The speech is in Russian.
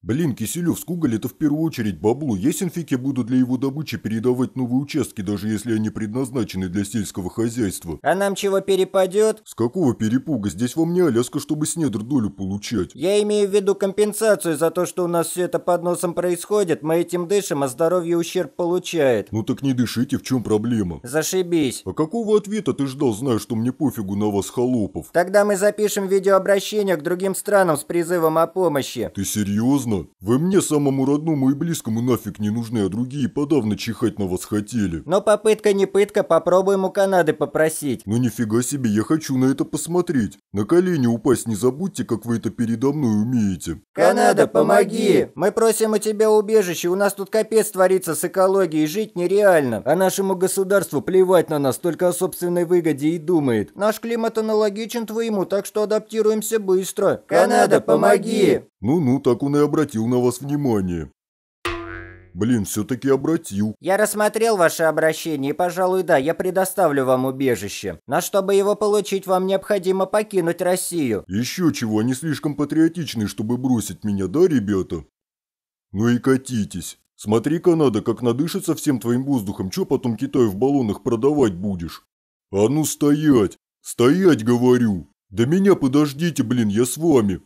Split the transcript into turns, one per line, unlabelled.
Блин, Киселев с это в первую очередь бабло. Я Сенфике буду для его добычи передавать новые участки, даже если они предназначены для сельского хозяйства. А нам чего перепадет? С какого перепуга? Здесь вам не Аляска, чтобы с недр долю получать.
Я имею в виду компенсацию за то, что у нас все это под носом происходит. Мы этим дышим, а здоровье ущерб получает.
Ну так не дышите, в чем проблема? Зашибись. А какого ответа ты ждал, зная, что мне пофигу на вас, холопов?
Тогда мы запишем видеообращение к другим странам с призывом о помощи.
Ты серьезно? нужна. Вы мне, самому родному и близкому, нафиг не нужны, а другие подавно чихать на вас хотели. Но ну, попытка не пытка, попробуем у Канады попросить. Ну нифига себе, я хочу на это посмотреть. На колени упасть не забудьте, как вы это передо мной умеете.
Канада, помоги! Мы просим у тебя убежище, у нас тут капец творится с экологией, жить нереально. А нашему государству плевать на нас, только о собственной выгоде и думает. Наш климат аналогичен твоему, так что адаптируемся быстро. Канада, помоги!
Ну-ну, так он и обратился обратил на вас внимание. Блин, все-таки обратил.
Я рассмотрел ваше обращение, и, пожалуй, да, я предоставлю вам убежище. Но чтобы его
получить, вам необходимо покинуть Россию. Еще чего, они слишком патриотичны, чтобы бросить меня, да, ребята? Ну и катитесь. Смотри, Канада, как надышится всем твоим воздухом, что потом Китай в баллонах продавать будешь? А ну стоять! Стоять, говорю! Да меня подождите, блин, я с вами.